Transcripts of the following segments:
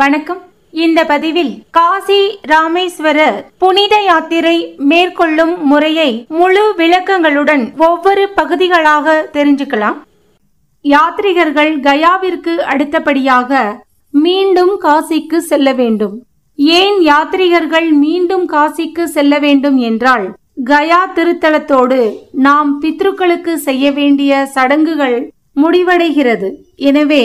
வணக்கம் இந்த பதிவில் காசி ராமேஸ்வர புனித யாத்திரை மேற்கொள்ளும் முறையை முழு விளக்கங்களுடன் ஒவ்வொரு பகுதிகளாக தெரிஞ்சுக்கலாம் யாத்ரிகர்கள் கயாவிற்கு அடுத்தபடியாக மீண்டும் காசிக்கு செல்ல வேண்டும் ஏன் யாத்ரிகர்கள் மீண்டும் காசிக்கு செல்ல வேண்டும் என்றால் கயா திருத்தலத்தோடு நாம் பித்ருக்களுக்கு செய்ய வேண்டிய சடங்குகள் முடிவடைகிறது எனவே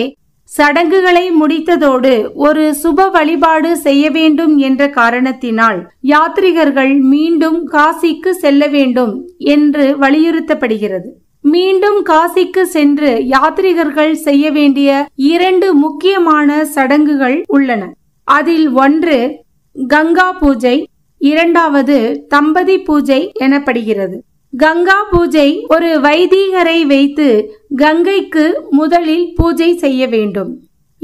சடங்குகளை முடித்ததோடு ஒரு சுப வழிபாடு செய்ய வேண்டும் என்ற காரணத்தினால் யாத்ரிகர்கள் மீண்டும் காசிக்கு செல்ல வேண்டும் என்று வலியுறுத்தப்படுகிறது மீண்டும் காசிக்கு சென்று யாத்ரிகர்கள் செய்ய வேண்டிய இரண்டு முக்கியமான சடங்குகள் உள்ளன அதில் ஒன்று கங்கா பூஜை இரண்டாவது தம்பதி பூஜை எனப்படுகிறது கங்கா பூஜை ஒரு வைதீகரை வைத்து கங்கைக்கு முதலில் பூஜை செய்ய வேண்டும்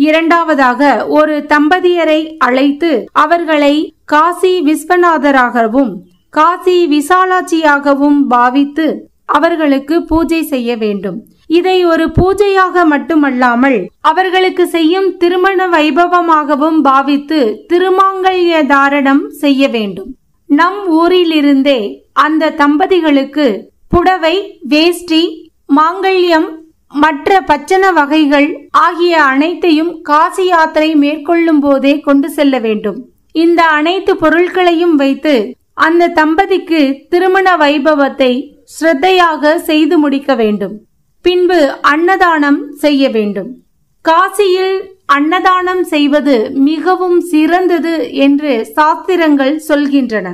இரண்டாவதாக ஒரு தம்பதியரை அழைத்து அவர்களை காசி விஸ்வநாதராகவும் காசி விசாலாட்சியாகவும் பாவித்து அவர்களுக்கு பூஜை செய்ய வேண்டும் இதை ஒரு பூஜையாக மட்டுமல்லாமல் அவர்களுக்கு செய்யும் திருமண வைபவமாகவும் பாவித்து திருமாங்கல்ய தாரணம் செய்ய வேண்டும் நம் ஊரிலிருந்தே அந்த தம்பதிகளுக்கு புடவை வேஷ்டி மாங்கல்யம் மற்ற பச்சன வகைகள் ஆகிய அனைத்தையும் காசி யாத்திரை மேற்கொள்ளும் போதே கொண்டு செல்ல வேண்டும் இந்த அனைத்து பொருட்களையும் வைத்து அந்த தம்பதிக்கு திருமண வைபவத்தை ஸ்ரத்தையாக செய்து முடிக்க வேண்டும் பின்பு அன்னதானம் செய்ய வேண்டும் காசியில் அன்னதானம் செய்வது மிகவும் சிறந்தது என்று சாஸ்திரங்கள் சொல்கின்றன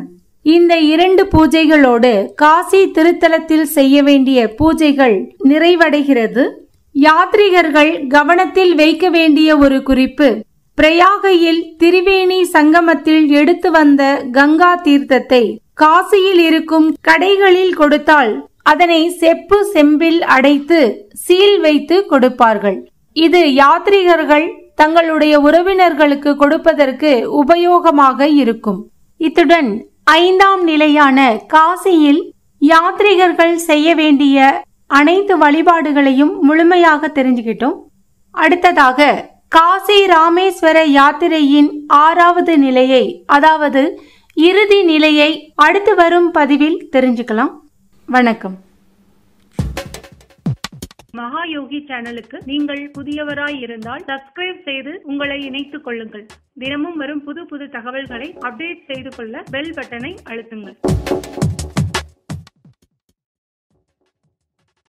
இந்த இரண்டு பூஜைகளோடு காசி திருத்தலத்தில் செய்ய வேண்டிய பூஜைகள் நிறைவடைகிறது யாத்ரீகர்கள் கவனத்தில் வைக்க வேண்டிய ஒரு குறிப்பு பிரயாகையில் திரிவேணி சங்கமத்தில் எடுத்து வந்த கங்கா தீர்த்தத்தை காசியில் இருக்கும் கடைகளில் கொடுத்தால் அதனை செப்பு செம்பில் அடைத்து சீல் வைத்து கொடுப்பார்கள் இது யாத்ரீகர்கள் தங்களுடைய உறவினர்களுக்கு கொடுப்பதற்கு உபயோகமாக இருக்கும் இத்துடன் ஐந்தாம் நிலையான காசியில் யாத்ரீகர்கள் செய்ய வேண்டிய அனைத்து வழிபாடுகளையும் முழுமையாக தெரிஞ்சுக்கிட்டோம் அடுத்ததாக காசி ராமேஸ்வர யாத்திரையின் ஆறாவது நிலையை அதாவது இறுதி நிலையை அடுத்து வரும் பதிவில் தெரிஞ்சுக்கலாம் வணக்கம் மகாயோகி சேனலுக்கு நீங்கள் புதியவராய் இருந்தால் சப்ஸ்கிரைப் செய்து உங்களை இணைத்துக் கொள்ளுங்கள் தினமும் வரும் புது புது தகவல்களை அப்டேட் செய்து கொள்ள பெல் பட்டனை அழுத்துங்கள்